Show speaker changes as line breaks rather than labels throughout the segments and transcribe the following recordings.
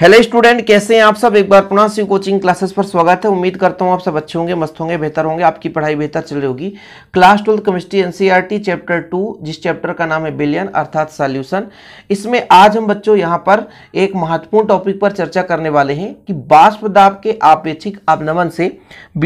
hello student कैसे हैं आप सब एक बार पुनः शिव कोचिंग क्लासेस पर स्वागत है उम्मीद करता हूं आप सब अच्छे होंगे मस्त होंगे बेहतर होंगे आपकी पढ़ाई बेहतर चल रही होगी class twelfth chemistry NCERT chapter two जिस चैप्टर का नाम है बिलियन अर्थात सॉल्यूशन इसमें आज हम बच्चों यहां पर एक महत्वपूर्ण टॉपिक पर चर्चा करने वाले हैं कि बाष्प दाब के आपेक्षिक अवनमन से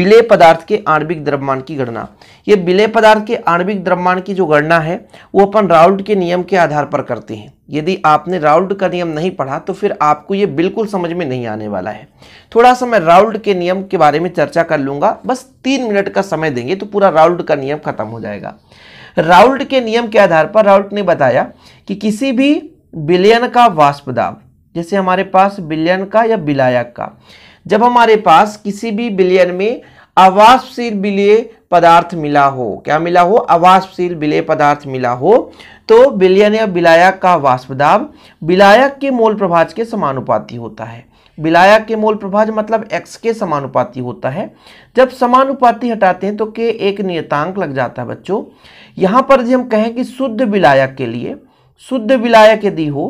विलय पदार्थ के आणविक द्रव्यमान की गणना ये विलय पदार्थ के आणविक द्रव्यमान की जो गणना है वो अपन राउल्ट के नियम के आधार पर करते हैं यदि आपने राउल्ड का नियम नहीं पढ़ा तो फिर आपको ये बिल्कुल समझ में नहीं आने वाला है थोड़ा सा मैं राउल्ड के नियम के बारे में चर्चा कर लूँगा बस तीन मिनट का समय देंगे तो पूरा राउल्ड का नियम खत्म हो जाएगा राउल्ड के नियम के आधार पर राउल्ड ने बताया कि किसी भी बिलियन का वास्पदाब जैसे हमारे पास बिलियन का या बिलायक का जब हमारे पास किसी भी बिलियन में आवासशील बिलिय पदार्थ मिला हो क्या मिला हो अवाष्पशील विलय पदार्थ मिला हो तो विलयन या विलायक का वाष्पदाब विलायक के मोल प्रभाज के समानुपाती होता है विलायक के मोल प्रभाज मतलब x के समानुपाती होता है जब समानुपाती हटाते हैं तो के एक नियतांक लग जाता है बच्चों यहाँ पर यदि हम कहें कि शुद्ध विलायक के लिए शुद्ध विलायक यदि हो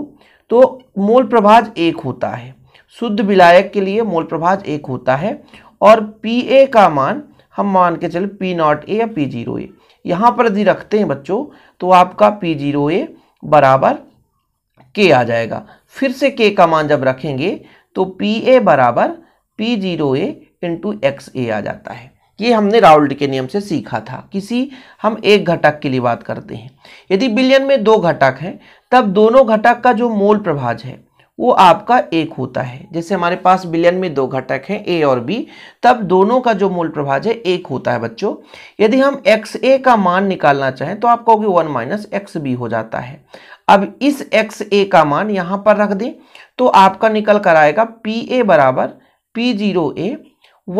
तो मोल प्रभाज एक होता है शुद्ध विलायक के लिए मोल प्रभाज एक होता है और पी ए का मान हम मान के चले पी नॉट ए या पी जीरो ए यहाँ पर यदि रखते हैं बच्चों तो आपका पी जीरो ए बराबर के आ जाएगा फिर से के का मान जब रखेंगे तो पी ए बराबर P zero A into X A आ जाता है ये हमने राउल्ड के नियम से सीखा था किसी हम एक घटक के लिए बात करते हैं यदि बिलियन में दो घटक हैं तब दोनों घटक का जो मोल प्रभाज है वो आपका एक होता है जैसे हमारे पास बिलियन में दो घटक हैं ए और बी तब दोनों का जो मूल प्रभाज है एक होता है बच्चों यदि हम एक्स ए का मान निकालना चाहें तो आप कहोगे वन माइनस एक्स बी हो जाता है अब इस एक्स ए का मान यहाँ पर रख दें तो आपका निकल कर आएगा पी ए बराबर P zero A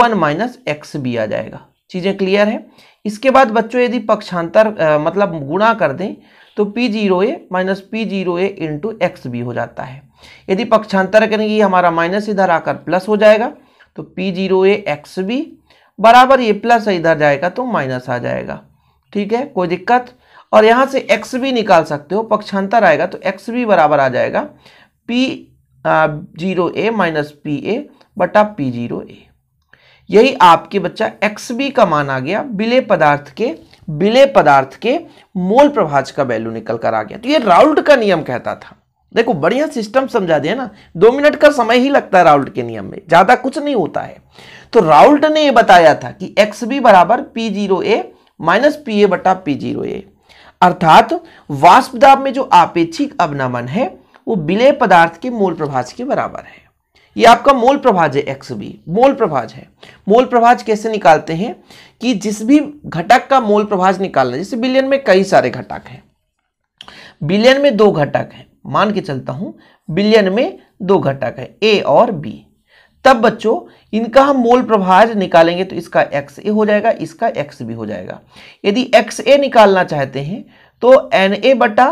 one minus X B आ जाएगा चीज़ें क्लियर है इसके बाद बच्चों यदि पक्षांतर आ, मतलब गुणा कर दें तो P zero A minus P zero A into X B हो जाता है यदि पक्षांतर करेंगे हमारा माइनस इधर आकर प्लस हो जाएगा तो P zero A X B बराबर ये प्लस इधर जाएगा तो माइनस आ जाएगा ठीक है कोई दिक्कत और यहाँ से एक्स भी निकाल सकते हो पक्षांतर आएगा तो एक्स भी बराबर आ जाएगा P zero A minus P A बटा पी जीरो ए यही आपके बच्चा एक्स बी का मान आ गया बिले पदार्थ के बिले पदार्थ के मोल प्रभाज का वैल्यू निकल कर आ गया तो ये राउल्ट का नियम कहता था देखो बढ़िया सिस्टम समझा दिया ना दो मिनट का समय ही लगता है राउल्ट के नियम में ज्यादा कुछ नहीं होता है तो राउल्ट ने ये बताया था कि एक्स बी बराबर P zero A minus P A बटा पी जीरो ए अर्थात वाष्प दाब में जो आपेक्षिक अवनमन है वो विलय पदार्थ के मोल प्रभाज के बराबर है ये आपका मोल प्रभाज है एक्स बी मोल प्रभाज है मोल प्रभाज कैसे निकालते हैं कि जिस भी घटक का मोल प्रभाज निकालना जैसे बिलियन में कई सारे घटक हैं बिलियन में दो घटक हैं मान के चलता हूँ बिलियन में दो घटक है ए और बी तब बच्चों इनका हम मोल प्रभाज निकालेंगे तो इसका एक्स ए हो जाएगा इसका एक्स बी हो जाएगा यदि एक्स ए निकालना चाहते हैं तो एन ए बटा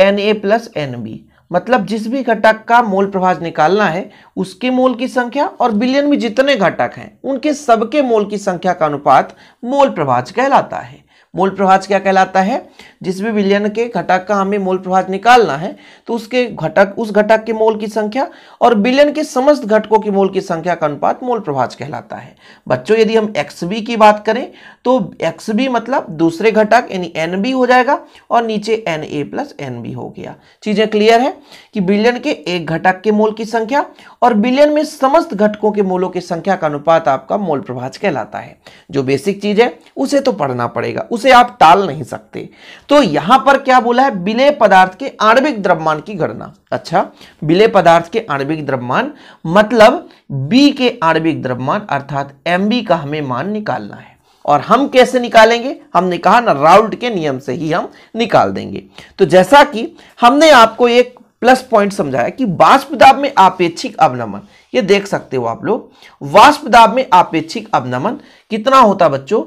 N A plus N B मतलब जिस भी घटक का मोल प्रभाज निकालना है उसके मोल की संख्या और बिलियन में जितने घटक हैं उनके सबके मोल की संख्या का अनुपात मोल प्रभाज कहलाता है मोल प्रभाज क्या कहलाता है जिस भी विलयन के घटक का हमें मोल प्रभाज निकालना है तो उसके घटक उस घटक के मोल की संख्या और विलयन के समस्त घटकों की मोल की संख्या का अनुपात मोल प्रभाज कहलाता है बच्चों यदि हम एक्स बी की बात करें तो एक्स बी मतलब दूसरे घटक यानी एन बी हो जाएगा और नीचे N A plus N B हो गया चीजें क्लियर है कि बिलियन के एक घटक के मोल की संख्या और बिलियन में समस्त घटकों के मोलों की संख्या का अनुपात आपका मोल प्रभाज कहलाता है जो बेसिक चीज है उसे तो पढ़ना पड़ेगा उस उसे आप टाल नहीं सकते तो यहां पर क्या बोला है विलय पदार्थ के आणविक द्रव्यमान की गणना अच्छा विलय पदार्थ के आणविक द्रव्यमान मतलब बी के आणविक द्रव्यमान अर्थात एम का हमें मान निकालना है और हम कैसे निकालेंगे हमने कहा ना राउल्ट के नियम से ही हम निकाल देंगे तो जैसा कि हमने आपको एक प्लस पॉइंट समझाया कि वाष्प दाब में आपेक्षिक अवनमन ये देख सकते हो आप लोग वाष्प दाब में आपेक्षिक अवनमन कितना होता बच्चों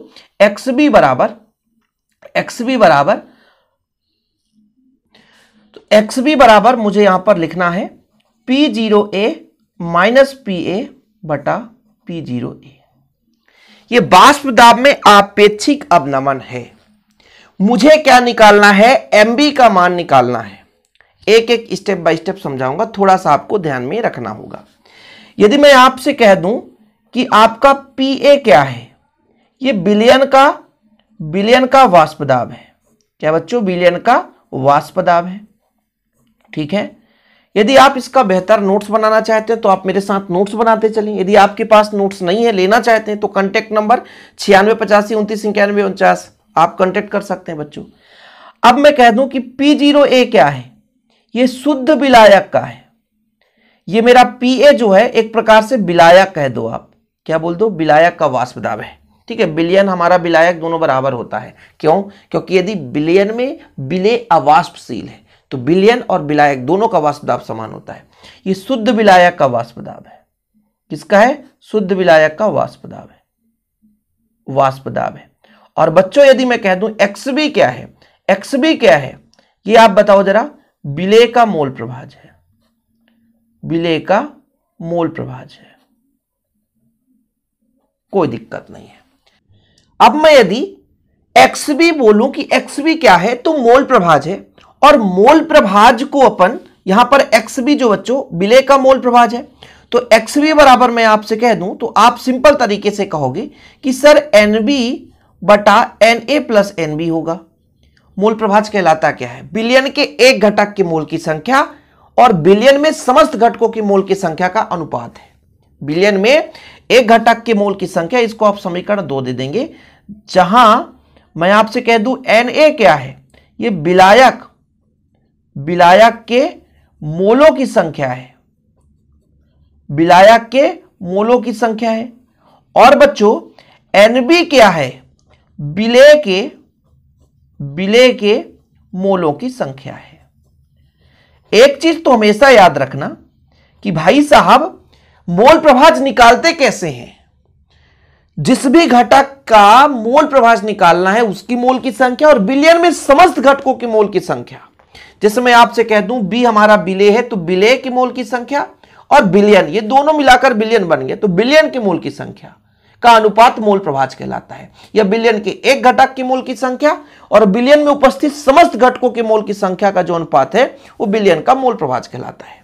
एक्स बी बराबर एक्स बी बराबर तो एक्स बी बराबर मुझे यहां पर लिखना है P zero A minus P A बटा पी जीरो ए ये बाष्प दाब में आपेक्षिक अवनमन है मुझे क्या निकालना है एम बी का मान निकालना है एक एक स्टेप बाय स्टेप समझाऊंगा थोड़ा सा आपको ध्यान में रखना होगा यदि मैं आपसे कह दूं कि आपका पी ए क्या है ये बिलियन का बिलियन का वास्पदाब है क्या बच्चों बिलियन का वास्पदाब है ठीक है यदि आप इसका बेहतर नोट्स बनाना चाहते हैं तो आप मेरे साथ नोट्स बनाते चलिए यदि आपके पास नोट्स नहीं है लेना चाहते हैं तो कॉन्टैक्ट नंबर छियानवे पचासी उनतीस इक्यानवे उनचास आप कॉन्टैक्ट कर सकते हैं बच्चों अब मैं कह दूं कि पी जीरो ए क्या है ये शुद्ध विलायक का है ये मेरा पी ए जो है एक प्रकार से विलायक कह दो आप क्या बोल दो विलायक का वास्पदाब है ठीक है बिलियन हमारा विलायक दोनों बराबर होता है क्यों क्योंकि यदि बिलियन में बिले अवाष्पशील है तो बिलियन और विलायक दोनों का वाष्प समान होता है ये शुद्ध विलायक का वाष्प है किसका है शुद्ध विलायक का वास्पदाब है वास्पदाब है और बच्चों यदि मैं कह दूं एक्स बी क्या है एक्स बी क्या है ये आप बताओ जरा बिले का मोल प्रभाज है बिले का मोल प्रभाज है कोई दिक्कत नहीं है अब मैं यदि एक्स बी बोलूं कि एक्स बी क्या है तो मोल प्रभाज है और मोल प्रभाज को अपन यहां पर एक्स बी जो बच्चों विलय का मोल प्रभाज है तो एक्स बी बराबर मैं आपसे कह दूं तो आप सिंपल तरीके से कहोगे कि सर एन बी बटा N A plus N B होगा मोल प्रभाज कहलाता क्या है बिलियन के एक घटक के मोल की संख्या और बिलियन में समस्त घटकों की मोल की संख्या का अनुपात है बिलियन में एक घटक के मोल की संख्या इसको आप समीकरण दो दे देंगे जहां मैं आपसे कह दू एन ए क्या है ये विलायक विलायक के मोलों की संख्या है विलायक के मोलों की संख्या है और बच्चों एनबी क्या है बिले के बिले के मोलों की संख्या है एक चीज तो हमेशा याद रखना कि भाई साहब मोल प्रभाज निकालते कैसे हैं जिस भी घटक का मोल प्रभाज निकालना है उसकी मोल की संख्या और बिलियन में समस्त घटकों की मोल की संख्या जैसे मैं आपसे कह दूं बी हमारा बिले है तो बिले की मोल की संख्या और बिलियन ये दोनों मिलाकर बिलियन बन गए तो बिलियन के मोल की संख्या का अनुपात मोल प्रभाज कहलाता है या बिलियन के एक घटक की मोल की संख्या और बिलियन में उपस्थित समस्त घटकों के मोल की संख्या का जो अनुपात है वो बिलियन का मोल प्रभाज कहलाता है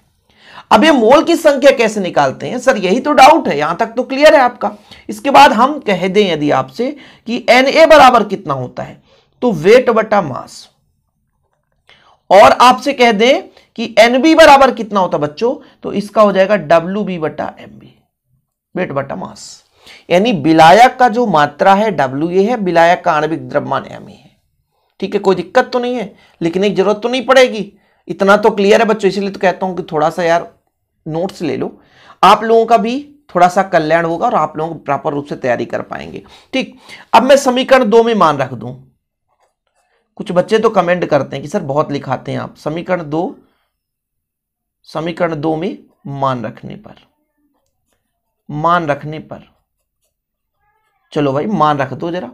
अब ये मोल की संख्या कैसे निकालते हैं सर यही तो डाउट है यहां तक तो क्लियर है आपका इसके बाद हम कह दें यदि आपसे कि एन ए बराबर कितना होता है तो वेट बटा मास और आपसे कह दें कि एन बी बराबर कितना होता बच्चों तो इसका हो जाएगा डब्ल्यू बी बटा एम बी वेट बटा मास यानी बिलायक का जो मात्रा है डब्ल्यू ए है बिलायक का आणविक द्रव्यमान एम ए है ठीक है कोई दिक्कत तो नहीं है लिखने की जरूरत तो नहीं पड़ेगी इतना तो क्लियर है बच्चों इसलिए तो कहता हूं कि थोड़ा सा यार नोट्स ले लो आप लोगों का भी थोड़ा सा कल्याण होगा और आप लोग प्रॉपर रूप से तैयारी कर पाएंगे ठीक अब मैं समीकरण दो में मान रख दूं कुछ बच्चे तो कमेंट करते हैं कि सर बहुत लिखाते हैं आप समीकरण दो समीकरण दो में मान रखने पर मान रखने पर चलो भाई मान रख दो जरा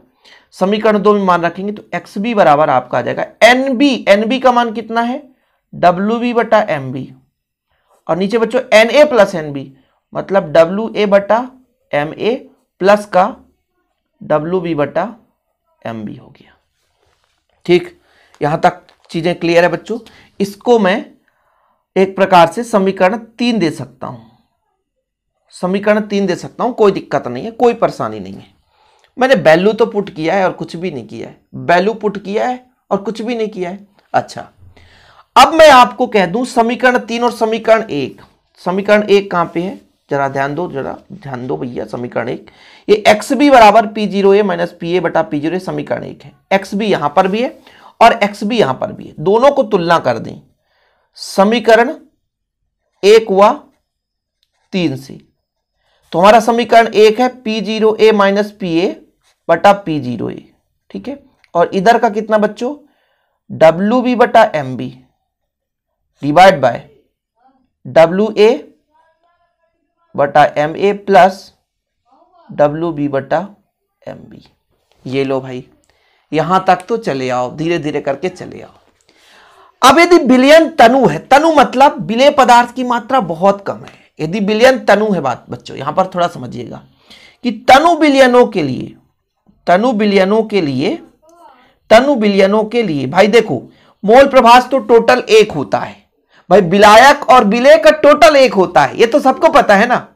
समीकरण दो में मान रखेंगे तो एक्स बी बराबर आपका आ जाएगा एन बी एन बी का मान कितना है डब्ल्यू बी बटा एम बी और नीचे बच्चों N A plus N B मतलब डब्ल्यू ए बटा एम ए प्लस का डब्ल्यू बी बटा एम बी हो गया ठीक यहां तक चीज़ें क्लियर है बच्चों इसको मैं एक प्रकार से समीकरण तीन दे सकता हूं समीकरण तीन दे सकता हूं कोई दिक्कत नहीं है कोई परेशानी नहीं है मैंने वैल्यू तो पुट किया है और कुछ भी नहीं किया है वैल्यू पुट किया है और कुछ भी नहीं किया है अच्छा अब मैं आपको कह दू समीकरण तीन और समीकरण एक समीकरण एक कहां पे है जरा ध्यान दो जरा ध्यान दो भैया समीकरण एक ये एक्स बी बराबर P zero A minus P A बटा पी जीरो समीकरण एक है एक्स बी यहां पर भी है और एक्स बी यहां पर भी है दोनों को तुलना कर दें समीकरण एक हुआ तीन से तो हमारा समीकरण एक है P zero A minus P A बटा पी जीरो ए ठीक है और इधर का कितना बच्चों डब्ल्यू बी बटा M B divide by W A बटा M A plus W B बटा एम बी ये लो भाई यहां तक तो चले आओ धीरे धीरे करके चले आओ अब यदि बिलियन तनु है तनु मतलब विलय पदार्थ की मात्रा बहुत कम है यदि बिलियन तनु है बात बच्चों यहां पर थोड़ा समझिएगा कि तनु बिलियनों के लिए तनु बिलियनों के लिए तनु बिलियनों के लिए भाई देखो मोल प्रभास तो टोटल एक होता है भाई विलायक और विलय का टोटल एक होता है ये तो सबको पता है ना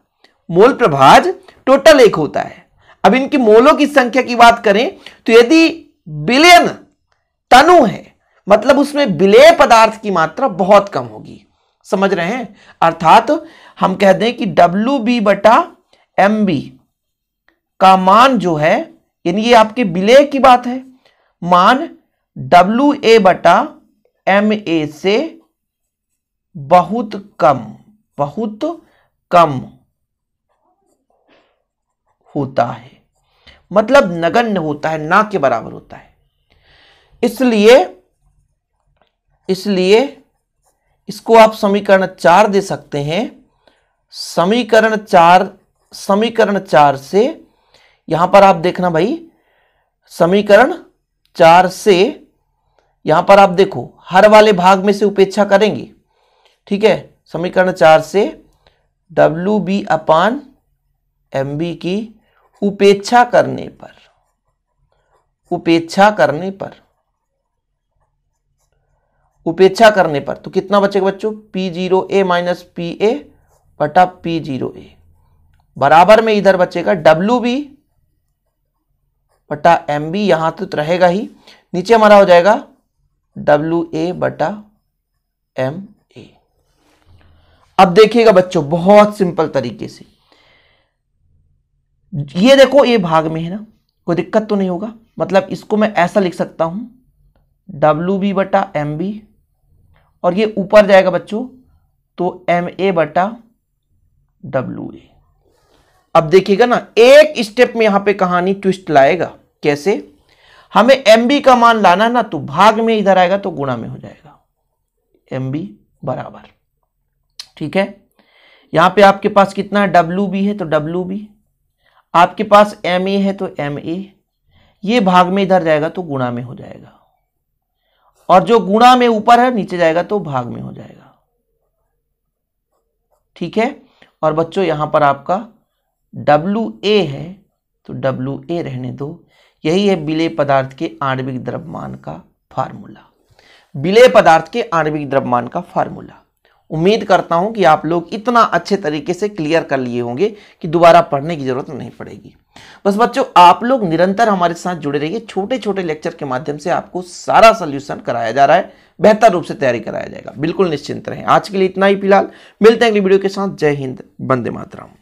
मोल प्रभाज टोटल एक होता है अब इनकी मोलों की संख्या की बात करें तो यदि बिलियन तनु है मतलब उसमें विलय पदार्थ की मात्रा बहुत कम होगी समझ रहे हैं अर्थात हम कह दें कि डब्ल्यू बी बटा एम बी का मान जो है यानी ये आपके विलय की बात है मान डब्ल्यू ए बटा एम ए से बहुत कम बहुत कम होता है मतलब नगण्य होता है ना के बराबर होता है इसलिए इसलिए इसको आप समीकरण चार दे सकते हैं समीकरण चार समीकरण चार से यहां पर आप देखना भाई समीकरण चार से यहां पर आप देखो हर वाले भाग में से उपेक्षा करेंगे ठीक है समीकरण चार से डब्ल्यू बी अपान एम बी की उपेक्षा करने पर उपेक्षा करने पर उपेक्षा करने पर तो कितना बचेगा बच्चों P zero A minus P A बटा पी जीरो ए बराबर में इधर बचेगा डब्ल्यू बी बटा एम बी यहां तो रहेगा ही नीचे हमारा हो जाएगा डब्ल्यू ए बटा एम अब देखिएगा बच्चों बहुत सिंपल तरीके से ये देखो ये भाग में है ना कोई दिक्कत तो नहीं होगा मतलब इसको मैं ऐसा लिख सकता हूं डब्ल्यू बी बटा एम बी और ये ऊपर जाएगा बच्चों तो एम ए बटा डब्ल्यू ए अब देखिएगा ना एक स्टेप में यहां पे कहानी ट्विस्ट लाएगा कैसे हमें एम बी का मान लाना ना तो भाग में इधर आएगा तो गुणा में हो जाएगा एम बी बराबर ठीक है यहाँ पे आपके पास कितना है डब्ल्यू बी है तो डब्ल्यू बी आपके पास एम ए है तो एम ए ये भाग में इधर जाएगा तो गुणा में हो जाएगा और जो गुणा में ऊपर है नीचे जाएगा तो भाग में हो जाएगा ठीक है और बच्चों यहां पर आपका डब्ल्यू ए है तो डब्ल्यू ए रहने दो यही है विलय पदार्थ के आणविक द्रव्यमान का फार्मूला विलय पदार्थ के आणविक द्रव्यमान का फार्मूला उम्मीद करता हूं कि आप लोग इतना अच्छे तरीके से क्लियर कर लिए होंगे कि दोबारा पढ़ने की जरूरत नहीं पड़ेगी बस बच्चों आप लोग निरंतर हमारे साथ जुड़े रहिए छोटे छोटे लेक्चर के माध्यम से आपको सारा सोल्यूशन कराया जा रहा है बेहतर रूप से तैयारी कराया जाएगा बिल्कुल निश्चिंत रहें आज के लिए इतना ही फिलहाल मिलते हैं अगली वीडियो के साथ जय हिंद बंदे मातराम